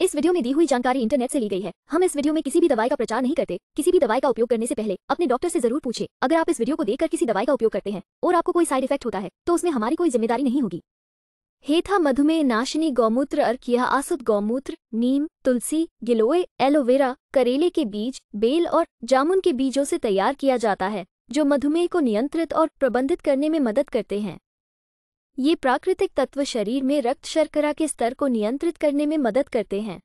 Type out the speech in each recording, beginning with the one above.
इस वीडियो में दी हुई जानकारी इंटरनेट से ली गई है हम इस वीडियो में किसी भी दवाई का प्रचार नहीं करते किसी भी दवाई का उपयोग करने से पहले अपने डॉक्टर से जरूर पूछे अगर आप इस वीडियो को देखकर किसी दवाई का उपयोग करते हैं और आपको कोई साइड इफेक्ट होता है तो उसमें हमारी कोई जिम्मेदारी नहीं होगी हेथा मधुमेह नाशिनी गौमूत्र अर्क यह आसुद गौमूत्र नीम तुलसी गिलोय एलोवेरा करेले के बीज बेल और जामुन के बीजों से तैयार किया जाता है जो मधुमेह को नियंत्रित और प्रबंधित करने में मदद करते हैं ये प्राकृतिक तत्व शरीर में रक्त शर्करा के स्तर को नियंत्रित करने में मदद करते हैं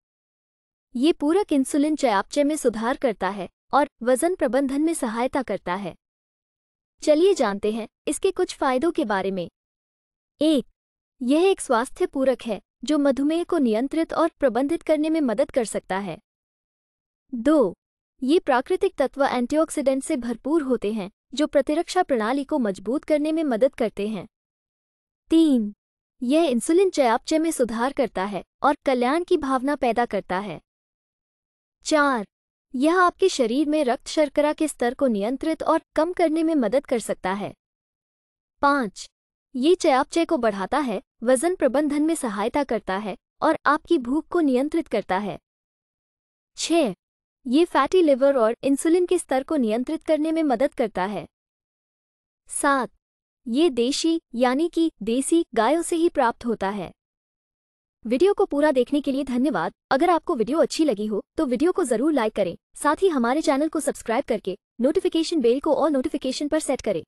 ये पूरक इंसुलिन चयापचय में सुधार करता है और वजन प्रबंधन में सहायता करता है चलिए जानते हैं इसके कुछ फायदों के बारे में एक यह एक स्वास्थ्य पूरक है जो मधुमेह को नियंत्रित और प्रबंधित करने में मदद कर सकता है दो ये प्राकृतिक तत्व एंटीऑक्सीडेंट से भरपूर होते हैं जो प्रतिरक्षा प्रणाली को मजबूत करने में मदद करते हैं तीन यह इंसुलिन चयापचय में सुधार करता है और कल्याण की भावना पैदा करता है चार यह आपके शरीर में रक्त शर्करा के स्तर को नियंत्रित और कम करने में मदद कर सकता है पाँच ये चयापचय को बढ़ाता है वजन प्रबंधन में सहायता करता है और आपकी भूख को नियंत्रित करता है छ ये फैटी लिवर और इंसुलिन के स्तर को नियंत्रित करने में मदद करता है सात ये देशी यानी कि देसी गायों से ही प्राप्त होता है वीडियो को पूरा देखने के लिए धन्यवाद अगर आपको वीडियो अच्छी लगी हो तो वीडियो को जरूर लाइक करें साथ ही हमारे चैनल को सब्सक्राइब करके नोटिफिकेशन बेल को और नोटिफिकेशन पर सेट करें